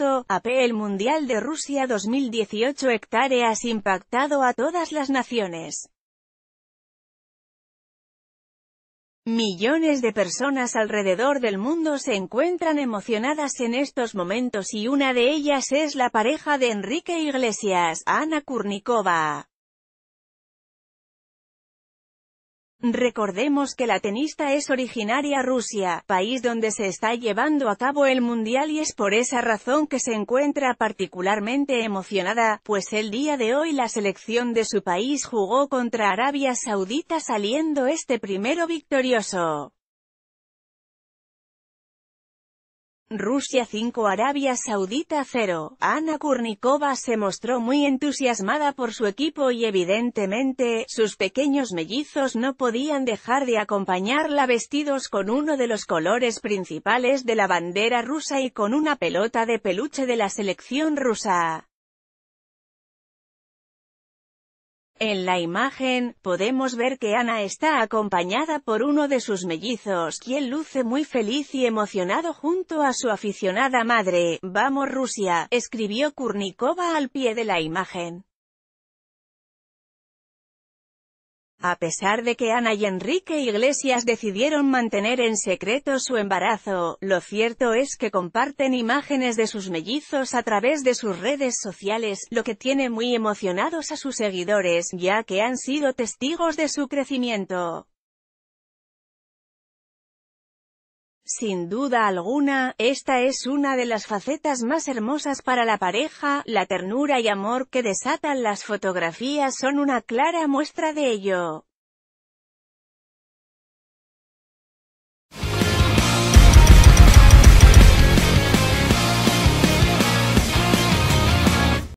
A AP el Mundial de Rusia 2018 hectáreas impactado a todas las naciones. Millones de personas alrededor del mundo se encuentran emocionadas en estos momentos y una de ellas es la pareja de Enrique Iglesias, Ana Kurnikova. Recordemos que la tenista es originaria Rusia, país donde se está llevando a cabo el Mundial y es por esa razón que se encuentra particularmente emocionada, pues el día de hoy la selección de su país jugó contra Arabia Saudita saliendo este primero victorioso. Rusia 5 Arabia Saudita 0. Ana Kurnikova se mostró muy entusiasmada por su equipo y evidentemente, sus pequeños mellizos no podían dejar de acompañarla vestidos con uno de los colores principales de la bandera rusa y con una pelota de peluche de la selección rusa. En la imagen, podemos ver que Ana está acompañada por uno de sus mellizos, quien luce muy feliz y emocionado junto a su aficionada madre. «Vamos Rusia», escribió Kurnikova al pie de la imagen. A pesar de que Ana y Enrique Iglesias decidieron mantener en secreto su embarazo, lo cierto es que comparten imágenes de sus mellizos a través de sus redes sociales, lo que tiene muy emocionados a sus seguidores, ya que han sido testigos de su crecimiento. Sin duda alguna, esta es una de las facetas más hermosas para la pareja, la ternura y amor que desatan las fotografías son una clara muestra de ello.